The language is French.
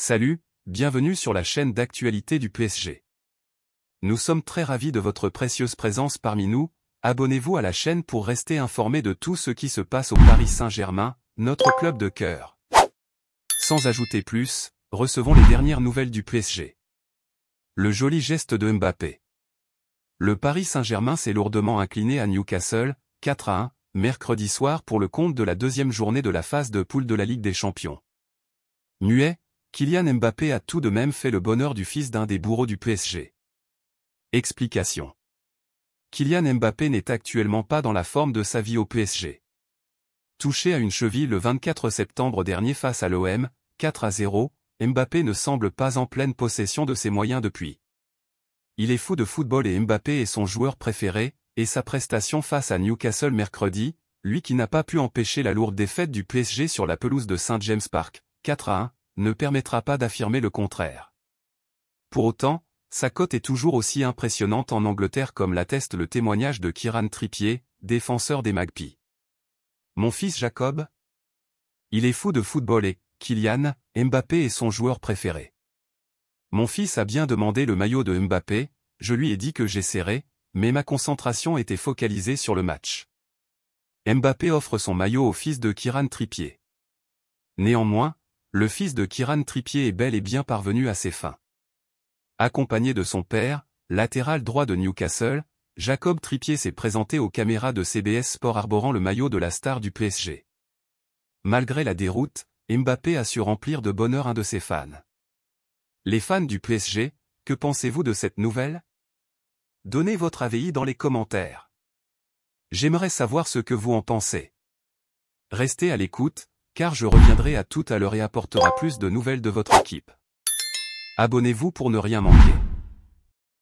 Salut, bienvenue sur la chaîne d'actualité du PSG. Nous sommes très ravis de votre précieuse présence parmi nous, abonnez-vous à la chaîne pour rester informé de tout ce qui se passe au Paris Saint-Germain, notre club de cœur. Sans ajouter plus, recevons les dernières nouvelles du PSG. Le joli geste de Mbappé. Le Paris Saint-Germain s'est lourdement incliné à Newcastle, 4 à 1, mercredi soir pour le compte de la deuxième journée de la phase de poule de la Ligue des Champions. Muet, Kylian Mbappé a tout de même fait le bonheur du fils d'un des bourreaux du PSG. Explication. Kylian Mbappé n'est actuellement pas dans la forme de sa vie au PSG. Touché à une cheville le 24 septembre dernier face à l'OM, 4 à 0, Mbappé ne semble pas en pleine possession de ses moyens depuis. Il est fou de football et Mbappé est son joueur préféré, et sa prestation face à Newcastle mercredi, lui qui n'a pas pu empêcher la lourde défaite du PSG sur la pelouse de St James Park, 4 à 1, ne permettra pas d'affirmer le contraire. Pour autant, sa cote est toujours aussi impressionnante en Angleterre comme l'atteste le témoignage de Kiran Trippier, défenseur des Magpies. Mon fils Jacob Il est fou de football et, Kylian, Mbappé est son joueur préféré. Mon fils a bien demandé le maillot de Mbappé, je lui ai dit que j'essaierai, mais ma concentration était focalisée sur le match. Mbappé offre son maillot au fils de Kiran Trippier. Néanmoins, le fils de Kiran Tripier est bel et bien parvenu à ses fins. Accompagné de son père, latéral droit de Newcastle, Jacob Tripier s'est présenté aux caméras de CBS Sport arborant le maillot de la star du PSG. Malgré la déroute, Mbappé a su remplir de bonheur un de ses fans. Les fans du PSG, que pensez-vous de cette nouvelle Donnez votre avis dans les commentaires. J'aimerais savoir ce que vous en pensez. Restez à l'écoute, car je reviendrai à tout à l'heure et apportera plus de nouvelles de votre équipe. Abonnez-vous pour ne rien manquer.